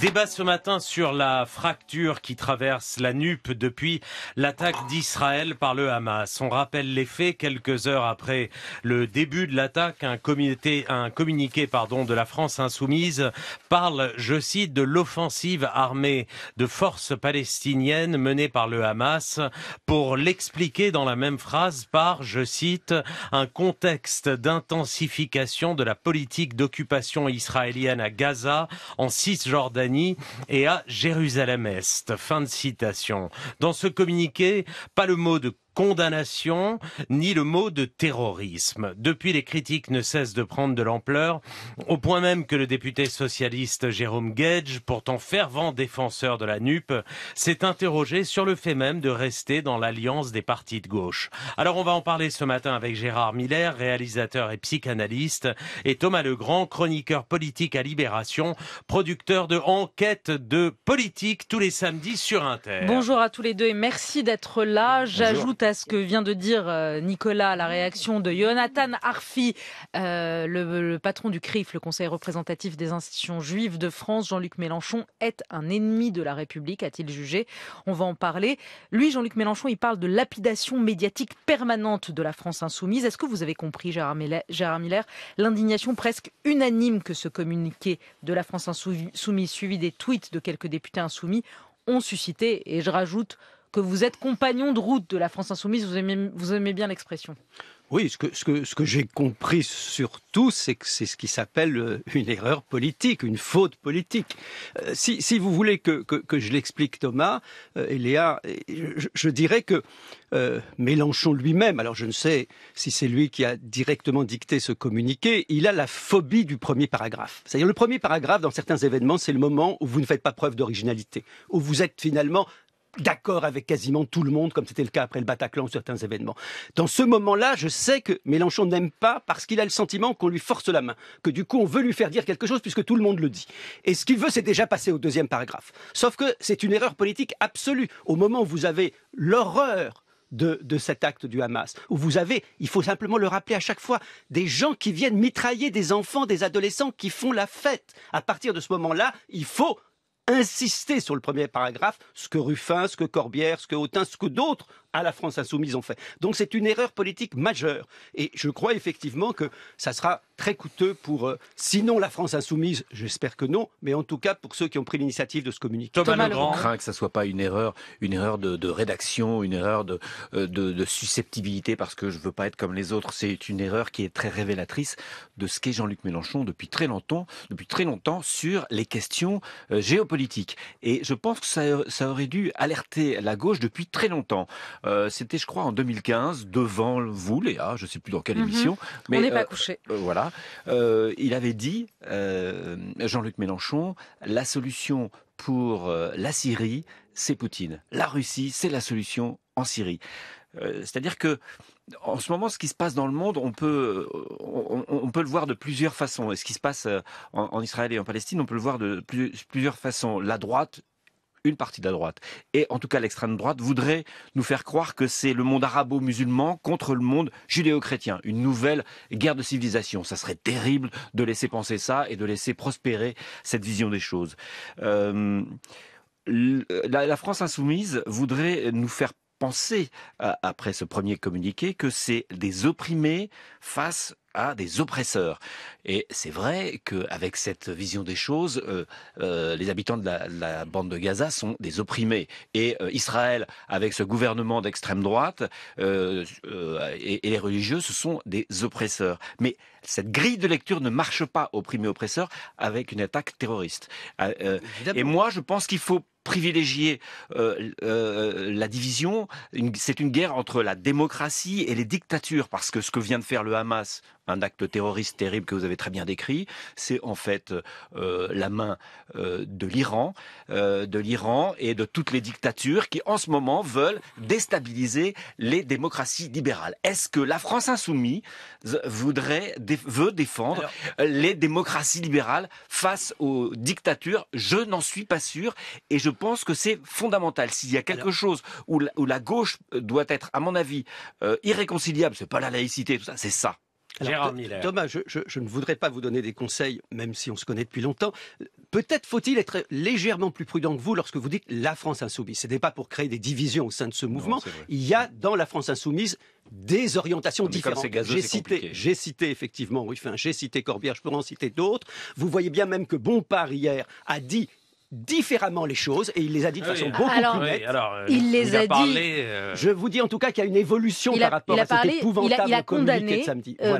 Débat ce matin sur la fracture qui traverse la nupe depuis l'attaque d'Israël par le Hamas. On rappelle les faits quelques heures après le début de l'attaque. Un, communiqué, de la France insoumise parle, je cite, de l'offensive armée de forces palestiniennes menée par le Hamas pour l'expliquer dans la même phrase par, je cite, un contexte d'intensification de la politique d'occupation israélienne à Gaza en Cisjordanie et à Jérusalem-Est. Fin de citation. Dans ce communiqué, pas le mot de condamnation ni le mot de terrorisme. Depuis, les critiques ne cessent de prendre de l'ampleur, au point même que le député socialiste Jérôme Gage, pourtant fervent défenseur de la NUP, s'est interrogé sur le fait même de rester dans l'alliance des partis de gauche. Alors on va en parler ce matin avec Gérard Miller, réalisateur et psychanalyste, et Thomas Legrand, chroniqueur politique à Libération, producteur de Enquête de politique tous les samedis sur Inter. Bonjour à tous les deux et merci d'être là. J'ajoute à ce que vient de dire euh, Nicolas, la réaction de Jonathan Arfi, euh, le, patron du CRIF, le Conseil représentatif des institutions juives de France. Jean-Luc Mélenchon est un ennemi de la République, a-t-il jugé On va en parler. Lui, Jean-Luc Mélenchon, il parle de lapidation médiatique permanente de la France insoumise. Est-ce que vous avez compris, Gérard Miller, l'indignation presque unanime que ce communiqué de la France insoumise, suivi des tweets de quelques députés insoumis, ont suscité, et je rajoute, que vous êtes compagnon de route de la France insoumise. Vous aimez, vous aimez bien l'expression. Oui, ce que, ce que, ce que j'ai compris surtout, c'est que c'est ce qui s'appelle euh, une erreur politique, une faute politique. Euh, si, vous voulez que, je l'explique, Thomas et euh, Léa, je, dirais que Mélenchon lui-même, alors je ne sais si c'est lui qui a directement dicté ce communiqué, il a la phobie du premier paragraphe. C'est-à-dire le premier paragraphe, dans certains événements, c'est le moment où vous ne faites pas preuve d'originalité, où vous êtes finalement d'accord avec quasiment tout le monde, comme c'était le cas après le Bataclan ou certains événements. Dans ce moment-là, je sais que Mélenchon n'aime pas parce qu'il a le sentiment qu'on lui force la main, que du coup on veut lui faire dire quelque chose puisque tout le monde le dit. Et ce qu'il veut, c'est déjà passer au deuxième paragraphe. Sauf que c'est une erreur politique absolue. Au moment où vous avez l'horreur de, de, cet acte du Hamas, où vous avez, il faut simplement le rappeler à chaque fois, des gens qui viennent mitrailler des enfants, des adolescents qui font la fête. À partir de ce moment-là, il faut insister sur le premier paragraphe, ce que Ruffin, ce que Corbière, ce que Hautain, ce que d'autres à la France insoumise en fait. Donc c'est une erreur politique majeure. Et je crois effectivement que ça sera très coûteux pour, euh, sinon la France insoumise, j'espère que non, mais en tout cas pour ceux qui ont pris l'initiative de se communiquer. Thomas, crains Legrand. craint que ça soit pas une erreur, une erreur de, rédaction, une erreur euh, de, susceptibilité parce que je ne veux pas être comme les autres. C'est une erreur qui est très révélatrice de ce qu'est Jean-Luc Mélenchon depuis très longtemps, depuis très longtemps sur les questions euh, géopolitiques. Et je pense que ça aurait dû alerter la gauche depuis très longtemps. Euh, c'était, je crois, en 2015, devant vous, Léa, je ne sais plus dans quelle mhm. émission. Mais, On n'est pas euh, euh, voilà. il avait dit, Jean-Luc Mélenchon, la solution pour la Syrie, c'est Poutine. La Russie, c'est la solution en Syrie. C'est-à-dire que en ce moment, ce qui se passe dans le monde, on peut, on, peut le voir de plusieurs façons. Et ce qui se passe en, Israël et en Palestine, on peut le voir de plusieurs façons. La droite une partie de la droite, et en tout cas l'extrême droite, voudrait nous faire croire que c'est le monde arabo-musulman contre le monde judéo-chrétien, une nouvelle guerre de civilisation. Ça serait terrible de laisser penser ça et de laisser prospérer cette vision des choses. Euh, la France insoumise voudrait nous faire penser, euh, après ce premier communiqué, que c'est des opprimés face à des oppresseurs. Et c'est vrai qu'avec cette vision des choses, euh, euh, les habitants de la, bande de Gaza sont des opprimés. Et Israël, avec ce gouvernement d'extrême droite et, et, les religieux, ce sont des oppresseurs. Mais cette grille de lecture ne marche pas opprimés-oppresseurs, avec une attaque terroriste. et moi, je pense qu'il faut privilégier euh, euh, la division. C'est une guerre entre la démocratie et les dictatures, parce que ce que vient de faire le Hamas un acte terroriste terrible que vous avez très bien décrit. C'est en fait euh, la main euh, de l'Iran, euh, de l'Iran et de toutes les dictatures qui en ce moment veulent déstabiliser les démocraties libérales. Est-ce que la France insoumise voudrait veut défendre les démocraties libérales face aux dictatures Je n'en suis pas sûr et je pense que c'est fondamental. S'il y a quelque chose où la, où la, gauche doit être, à mon avis, irréconciliable, c'est pas la laïcité, tout ça, c'est ça. Thomas, je, ne voudrais pas vous donner des conseils, même si on se connaît depuis longtemps. Peut-être faut-il être légèrement plus prudent que vous lorsque vous dites la France insoumise. Ce n'est pas pour créer des divisions au sein de ce mouvement. Il y a dans la France insoumise des orientations différentes. J'ai cité, j'ai cité effectivement Ruffin, j'ai cité Corbière, je peux en citer d'autres. Vous voyez bien même que Bompard hier a dit différemment les choses et il les a dit de ah façon beaucoup plus nette. Euh, il les a, dit. Euh, je vous dis en tout cas qu'il y a une évolution par rapport à cet épouvantable il a, condamné, de samedi. Euh,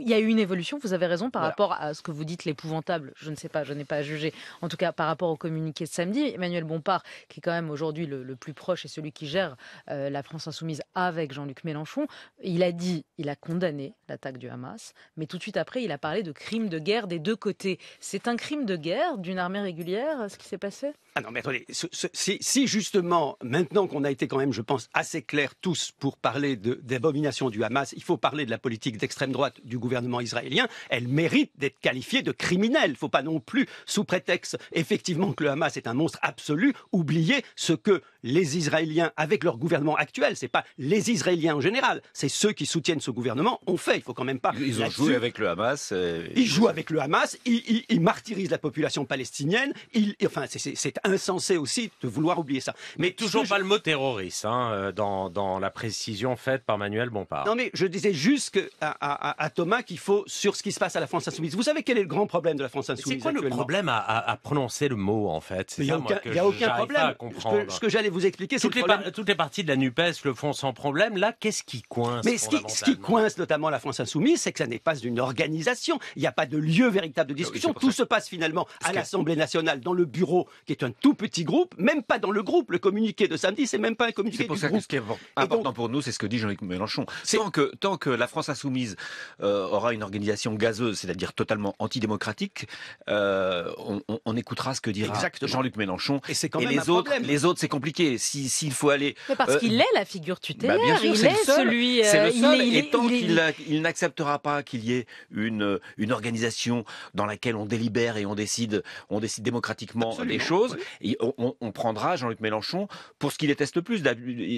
il y a eu une évolution, vous avez raison, par rapport à ce que vous dites l'épouvantable. Je ne sais pas, je n'ai pas à juger. En tout cas, par rapport au communiqué de samedi, Emmanuel Bompard, qui est quand même aujourd'hui le, le, plus proche et celui qui gère la France insoumise avec Jean-Luc Mélenchon, il a dit, il a condamné l'attaque du Hamas, mais tout de suite après, il a parlé de crime de guerre des deux côtés. C'est un crime de guerre d'une armée régulière à ce qui s'est passé Ah non, mais attendez, si, justement, maintenant qu'on a été quand même, je pense, assez clairs tous pour parler d'abomination du Hamas, il faut parler de la politique d'extrême droite du gouvernement israélien, elle mérite d'être qualifiée de criminelle. Il ne faut pas non plus, sous prétexte effectivement que le Hamas est un monstre absolu, oublier ce que les Israéliens avec leur gouvernement actuel. C'est pas les Israéliens en général, c'est ceux qui soutiennent ce gouvernement ont fait. Il faut quand même pas. Ils ont joué avec le Hamas. Euh, ils jouent avec le Hamas. Ils, martyrisent la population palestinienne. enfin, c'est insensé aussi de vouloir oublier ça. Mais, toujours pas le mot terroriste hein, euh, dans, la précision faite par Manuel Bompard. Non, mais je disais juste à, Thomas qu'il faut sur ce qui se passe à la France insoumise. Vous savez quel est le grand problème de la France insoumise C'est quoi le problème à, à, prononcer le mot en fait Il n'y a, aucun, problème. que j'allais vous expliquer. Toutes, les toutes les parties de la NUPES le font sans problème. Là, qu'est-ce qui coince Mais ce qui, coince notamment la France Insoumise, c'est que ça n'est pas une organisation. Il n'y a pas de lieu véritable de discussion. tout se passe finalement à l'Assemblée nationale, dans le bureau, qui est un tout petit groupe, même pas dans le groupe. Le communiqué de samedi, c'est même pas un communiqué pour ça Que ce qui est important pour nous, c'est ce que dit Jean-Luc Mélenchon. Tant que, tant que la France Insoumise euh, aura une organisation gazeuse, c'est-à-dire totalement antidémocratique, euh, on, écoutera ce que dira Jean-Luc Mélenchon. Et, c'est les, autres, les autres, c'est compliqué. S'il faut aller. parce euh, qu'il est la figure tutélaire, il est, celui. il est, et tant qu'il n'acceptera pas qu'il y ait une, euh, une organisation dans laquelle on délibère et on décide, on décide démocratiquement des choses, et on, prendra Jean-Luc Mélenchon pour ce qu'il déteste le plus.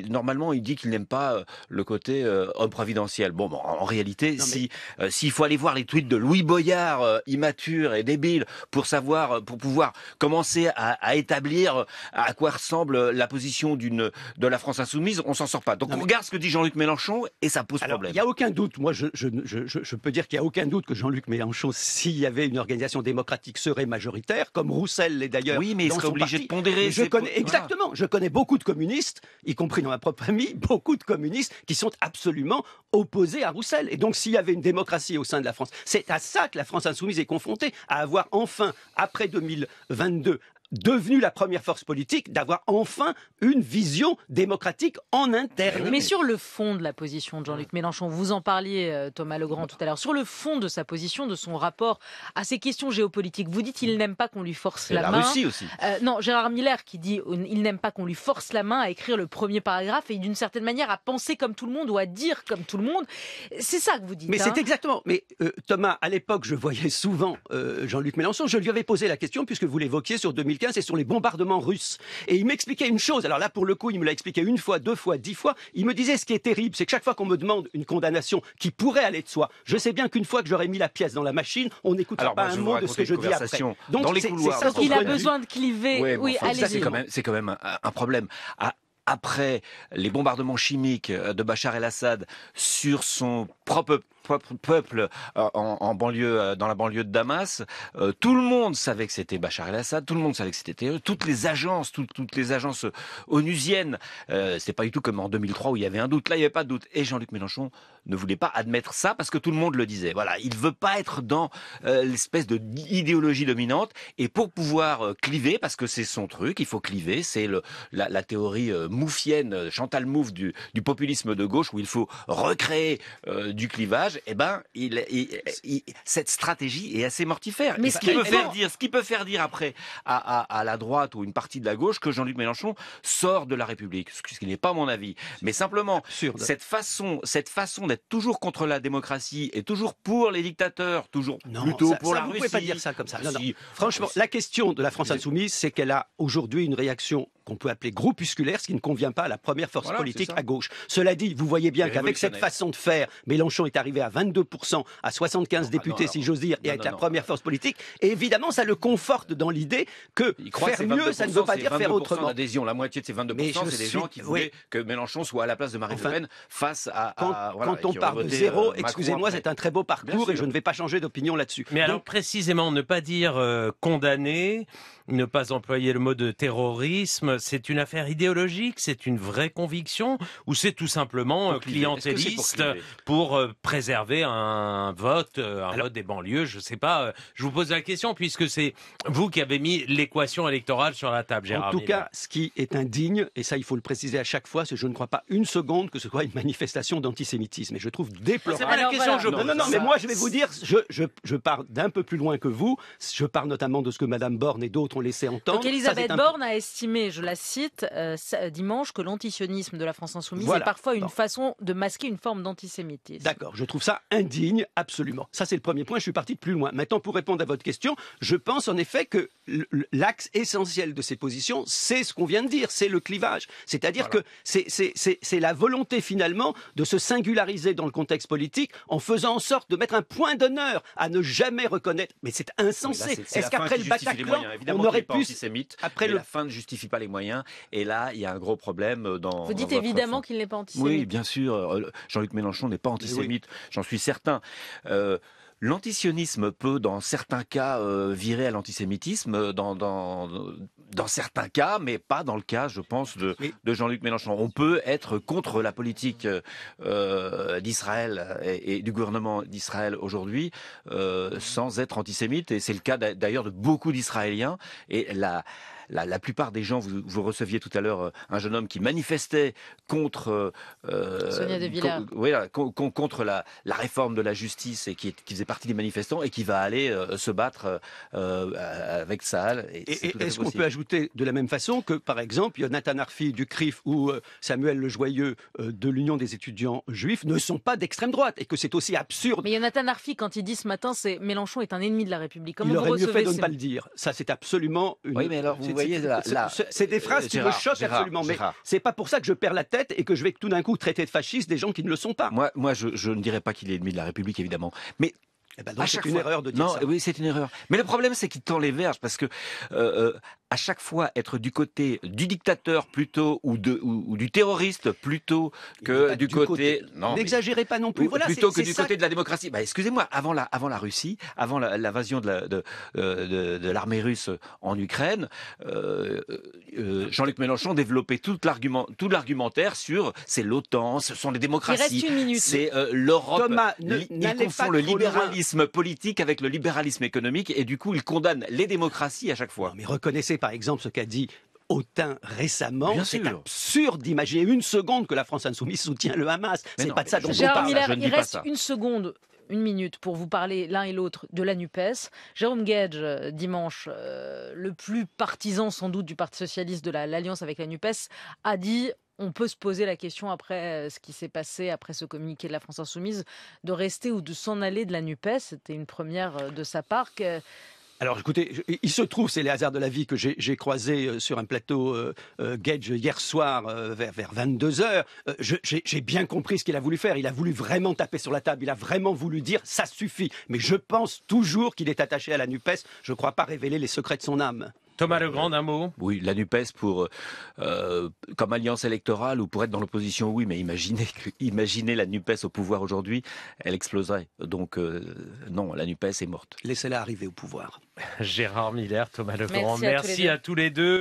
Normalement, il dit qu'il n'aime pas euh, le côté homme providentiel. Bon, en réalité, s'il si, s'il faut aller voir les tweets de Louis Boyard, immature et débile, pour savoir, pour pouvoir commencer à, à établir à quoi ressemble la, position d'une de la France insoumise, on s'en sort pas. Donc on regarde ce que dit Jean-Luc Mélenchon et ça pose Alors, problème. Il n'y a aucun doute. Moi, je, je, je, je peux dire qu'il n'y a aucun doute que Jean-Luc Mélenchon, s'il y avait une organisation démocratique, serait majoritaire, comme Roussel l'est d'ailleurs. Oui, mais il serait obligé de pondérer. je connais, exactement. Je connais beaucoup de communistes, y compris dans ma propre famille, beaucoup de communistes qui sont absolument opposés à Roussel. Et donc, s'il y avait une démocratie au sein de la France, c'est à ça que la France insoumise est confrontée, à avoir enfin, après 2022, devenue la première force politique d'avoir enfin une vision démocratique en interne. Mais sur le fond de la position de Jean-Luc Mélenchon, vous en parliez euh, Thomas Legrand tout à l'heure, sur le fond de sa position, de son rapport à ces questions géopolitiques, vous dites il n'aime pas qu'on lui force la, la main. Russie aussi. Euh, non, Gérard Miller qui dit euh, il n'aime pas qu'on lui force la main à écrire le premier paragraphe et d'une certaine manière à penser comme tout le monde ou à dire comme tout le monde. C'est ça que vous dites. Mais c'est hein. exactement. Mais Thomas, à l'époque, je voyais souvent Jean-Luc Mélenchon. Je lui avais posé la question puisque vous l'évoquiez sur 2000 c'est sur les bombardements russes. Et il m'expliquait une chose. Alors là, pour le coup, il me l'a expliqué une fois, deux fois, dix fois. Il me disait ce qui est terrible, c'est que chaque fois qu'on me demande une condamnation qui pourrait aller de soi, je sais bien qu'une fois que j'aurais mis la pièce dans la machine, on n'écoutera pas un mot de ce que je dis après. Donc, il a besoin de cliver. c'est quand même, un, problème. après les bombardements chimiques de Bachar el-Assad sur son propre peuple euh, en, banlieue, euh, dans la banlieue de Damas. Euh, tout le monde savait que c'était Bachar el-Assad, tout le monde savait que c'était toutes les agences, toutes les agences onusiennes. c'est pas du tout comme en 2003 où il y avait un doute. Là, il n'y avait pas de doute. Et Jean-Luc Mélenchon ne voulait pas admettre ça parce que tout le monde le disait. Voilà, il veut pas être dans l'espèce de idéologie dominante. Et pour pouvoir cliver, parce que c'est son truc, il faut cliver. C'est la, théorie moufienne, Chantal Mouffe du, du, populisme de gauche, où il faut recréer du clivage eh bien, cette stratégie est assez mortifère. Mais ce, qui peut faire dire, ce peut faire dire après à, la droite ou une partie de la gauche que Jean-Luc Mélenchon sort de la République, ce qui n'est pas mon avis. Mais simplement, cette façon, d'être toujours contre la démocratie et toujours pour les dictateurs, toujours plutôt ça, pour la vous pouvez pas dire ça comme ça. Franchement, la question de la France insoumise, c'est qu'elle a aujourd'hui une réaction qu'on peut appeler groupusculaire, ce qui ne convient pas à la première force politique à gauche. Cela dit, vous voyez bien qu'avec cette façon de faire, Mélenchon est arrivé à 22%, à 75 bah, députés, si j'ose dire, et à être la première force politique. Et évidemment, ça le conforte dans l'idée que faire mieux, ça ne veut pas dire faire autrement. la moitié de ces 22%, c'est des gens qui voulaient que Mélenchon soit à la place de Marine Le Pen face à... quand, quand on parle de zéro, euh, excusez-moi, c'est un très beau parcours et je ne vais pas changer d'opinion là-dessus. Mais alors précisément, ne pas dire euh, condamné, ne pas employer le mot de terrorisme, c'est une affaire idéologique, c'est une vraie conviction ou c'est tout simplement clientéliste pour, euh, préserver un vote, euh, un vote des banlieues Je ne sais pas. Euh, je vous pose la question puisque c'est vous qui avez mis l'équation électorale sur la table, Gérard. En tout cas, ce qui est indigne, et ça il faut le préciser à chaque fois, c'est que je ne crois pas une seconde que ce soit une manifestation d'antisémitisme. Et je trouve déplorable. C'est pas la question je Non, non, mais moi je vais vous dire, je, pars d'un peu plus loin que vous. Je parle notamment de ce que Madame Borne et d'autres ont laissé entendre. Donc Elisabeth Borne a estimé, je je la cite, euh, euh, dimanche, que l'antisionisme de la France insoumise est parfois une façon de masquer une forme d'antisémitisme. D'accord, je trouve ça indigne, absolument. Ça, c'est le premier point, je suis parti de plus loin. Maintenant, pour répondre à votre question, je pense en effet que l'axe essentiel de ces positions, c'est ce qu'on vient de dire, c'est le clivage. C'est-à-dire que c'est la volonté finalement de se singulariser dans le contexte politique en faisant en sorte de mettre un point d'honneur à ne jamais reconnaître. Mais c'est insensé. Est-ce qu'après le Bataclan, on aurait pu... Après la fin ne justifie pas les moyens. Et là, il y a un gros problème euh, dans. Vous dites évidemment qu'il n'est pas antisémite. Oui, bien sûr. Euh, Jean-Luc Mélenchon n'est pas antisémite. J'en suis certain. Euh, l'antisionisme peut, dans certains cas, virer à l'antisémitisme, dans, dans, certains cas, mais pas dans le cas, je pense, de, Jean-Luc Mélenchon. On peut être contre la politique d'Israël et, du gouvernement d'Israël aujourd'hui sans être antisémite, et c'est le cas d'ailleurs de beaucoup d'Israéliens. Et la la, plupart des gens, vous, receviez tout à l'heure euh, un jeune homme qui manifestait contre, contre la, réforme de la justice et qui, faisait partie des manifestants et qui va aller euh, se battre euh, avec ça. est-ce qu'on peut ajouter de la même façon que, par exemple, Nathan Arfi du CRIF ou Samuel le joyeux de l'Union des étudiants juifs ne sont pas d'extrême droite et que c'est aussi absurde. Mais Jonathan Arfi, quand il dit ce matin, c'est Mélenchon est un ennemi de la République. Comment il vous aurait mieux fait de ne pas le dire. Ça, c'est absolument une. Oui, c'est des phrases qui me choquent absolument. Mais c'est pas pour ça que je perds la tête et que je vais tout d'un coup traiter de fasciste des gens qui ne le sont pas. Moi, moi, je, ne dirais pas qu'il est ennemi de la République, évidemment. Mais eh ben, c'est une erreur de dire non, ça. Oui, c'est une erreur. Mais le problème, c'est qu'il tend les verges parce que euh, euh, à chaque fois être du côté du dictateur plutôt ou, de, ou, du terroriste plutôt que du, côté. Non, N'exagérez pas non plus. plutôt que du côté de la démocratie. Bah, Excusez-moi, avant la, avant la Russie, avant l'invasion de l'armée euh, de, de, russe en Ukraine, euh, euh, Jean-Luc Mélenchon développait tout l'argumentaire sur c'est l'OTAN, ce sont les démocraties, c'est l'Europe. il confond le libéralisme politique avec le libéralisme économique et du coup il condamne les démocraties à chaque fois. mais reconnaissez par exemple ce qu'a dit Autain récemment. C'est absurde d'imaginer une seconde que la France insoumise soutient le Hamas. C'est pas de ça dont on parle. il reste une seconde une minute pour vous parler l'un et l'autre de la NUPES. Jérôme Gage, euh, dimanche, euh, le plus partisan sans doute du Parti socialiste de l'alliance avec la NUPES, a dit on peut se poser la question après euh, ce qui s'est passé, après ce communiqué de la France Insoumise, de rester ou de s'en aller de la NUPES. C'était une première de sa part. Alors écoutez, il se trouve, c'est les hasards de la vie que j'ai croisé euh, sur un plateau euh, euh, Gage hier soir vers, vers 22h. j'ai bien compris ce qu'il a voulu faire. Il a voulu vraiment taper sur la table. Il a vraiment voulu dire ça suffit. Mais je pense toujours qu'il est attaché à la NUPES. Je ne crois pas révéler les secrets de son âme. Thomas Legrand, un mot Oui, la NUPES pour, euh, comme alliance électorale ou pour être dans l'opposition, oui, mais imaginez, imaginez la NUPES au pouvoir aujourd'hui, elle exploserait. Donc euh, non, la NUPES est morte. Laissez-la arriver au pouvoir. Gérard Miller, Thomas Legrand, merci, à tous les deux.